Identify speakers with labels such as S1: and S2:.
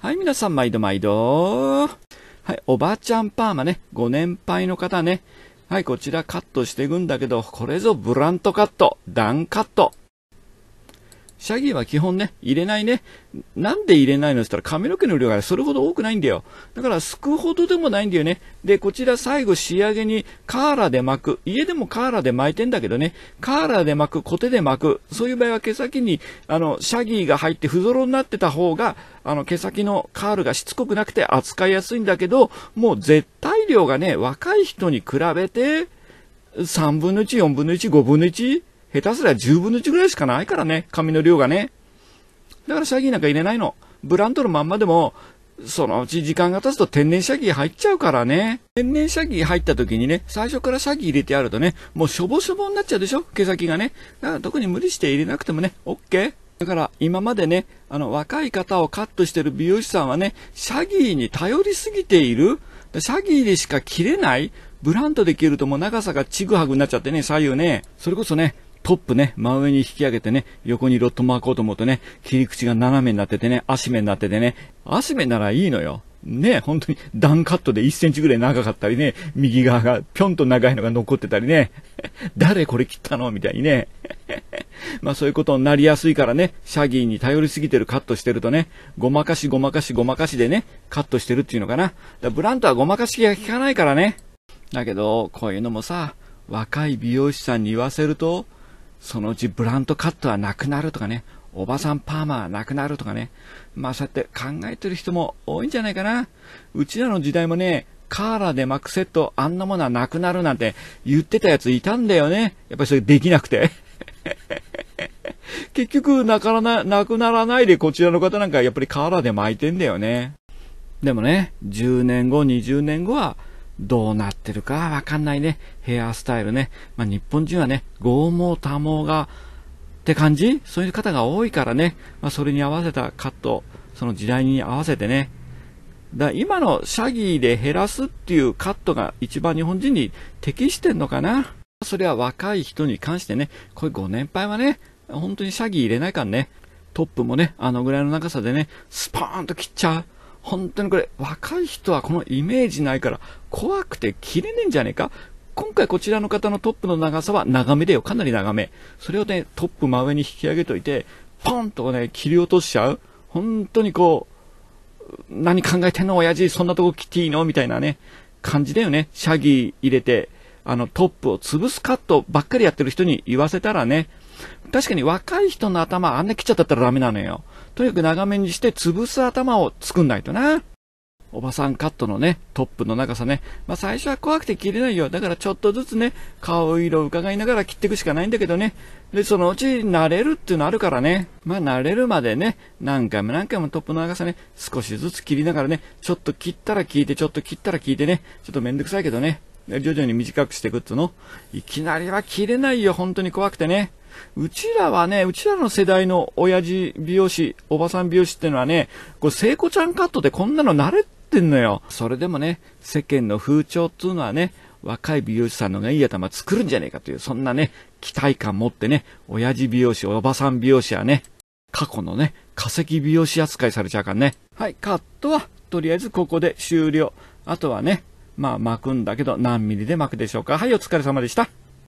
S1: はい、皆さん、毎度毎度。はい、おばあちゃんパーマね、ご年配の方ね。はい、こちらカットしていくんだけど、これぞブラントカット、ダンカット。シャギーは基本ね、入れないね。なんで入れないのって言ったら髪の毛の量がそれほど多くないんだよ。だからすくほどでもないんだよね。で、こちら最後仕上げにカーラで巻く。家でもカーラで巻いてんだけどね。カーラで巻く、コテで巻く。そういう場合は毛先に、あの、シャギーが入って不揃いになってた方が、あの、毛先のカールがしつこくなくて扱いやすいんだけど、もう絶対量がね、若い人に比べて、3分の1、4分の1、5分の1、下手すりゃ10分の1ぐらいしかないからね、紙の量がね。だからシャギなんか入れないの。ブランドのまんまでも、そのうち時間が経つと天然シャギ入っちゃうからね。天然シャギ入った時にね、最初からシャギ入れてやるとね、もうしょぼしょぼになっちゃうでしょ毛先がね。だから特に無理して入れなくてもね、OK。だから今までね、あの若い方をカットしてる美容師さんはね、シャギーに頼りすぎている。シャギーでしか切れない。ブランドで切るともう長さがちぐはぐになっちゃってね、左右ね。それこそね、トップね、真上に引き上げてね、横にロット巻こうと思うとね、切り口が斜めになっててね、足目になっててね、足目ならいいのよ。ね、本当にダンカットで1センチぐらい長かったりね、右側がぴょんと長いのが残ってたりね、誰これ切ったのみたいにね。まあそういうことになりやすいからね、シャギーに頼りすぎてるカットしてるとね、ごまかしごまかしごまかしでね、カットしてるっていうのかな。だブラントはごまかしが効かないからね。だけど、こういうのもさ、若い美容師さんに言わせると、そのうちブランドカットはなくなるとかね、おばさんパーマはなくなるとかね、まあそうやって考えてる人も多いんじゃないかな。うちらの時代もね、カーラで巻くセットあんなものはなくなるなんて言ってたやついたんだよね。やっぱりそれできなくて。結局なからな、なくならないでこちらの方なんかやっぱりカーラーで巻いてんだよね。でもね、10年後、20年後はどうなってるかわかんないね。ヘアスタイルね。まあ、日本人はね、剛毛多毛が、って感じそういう方が多いからね。まあ、それに合わせたカット、その時代に合わせてね。だ今のシャギーで減らすっていうカットが一番日本人に適してんのかな。それは若い人に関してね、こういうご年配はね、本当にシャギー入れないからね、トップもね、あのぐらいの長さでね、スパーンと切っちゃう。本当にこれ、若い人はこのイメージないから、怖くて切れねえんじゃねえか今回こちらの方のトップの長さは長めだよ。かなり長め。それをね、トップ真上に引き上げといて、ポンとね、切り落としちゃう。本当にこう、何考えてんの親父、そんなとこ切っていいのみたいなね、感じだよね。シャギー入れて、あの、トップを潰すカットばっかりやってる人に言わせたらね、確かに若い人の頭あんな切っちゃったらダメなのよ。とにかく長めにして潰す頭を作んないとな。おばさんカットのね、トップの長さね。まあ最初は怖くて切れないよ。だからちょっとずつね、顔色を伺いながら切っていくしかないんだけどね。で、そのうち慣れるっていうのあるからね。まあ慣れるまでね、何回も何回もトップの長さね、少しずつ切りながらね、ちょっと切ったら聞いて、ちょっと切ったら聞いてね。ちょっとめんどくさいけどね。徐々に短くしていくっていうの。いきなりは切れないよ。本当に怖くてね。うちらはね、うちらの世代の親父美容師、おばさん美容師ってのはね、これ聖子ちゃんカットでこんなの慣れてんのよ。それでもね、世間の風潮っていうのはね、若い美容師さんのがいい頭作るんじゃねえかという、そんなね、期待感持ってね、親父美容師、おばさん美容師はね、過去のね、化石美容師扱いされちゃうからね。はい、カットは、とりあえずここで終了。あとはね、まあ巻くんだけど、何ミリで巻くでしょうか。はい、お疲れ様でした。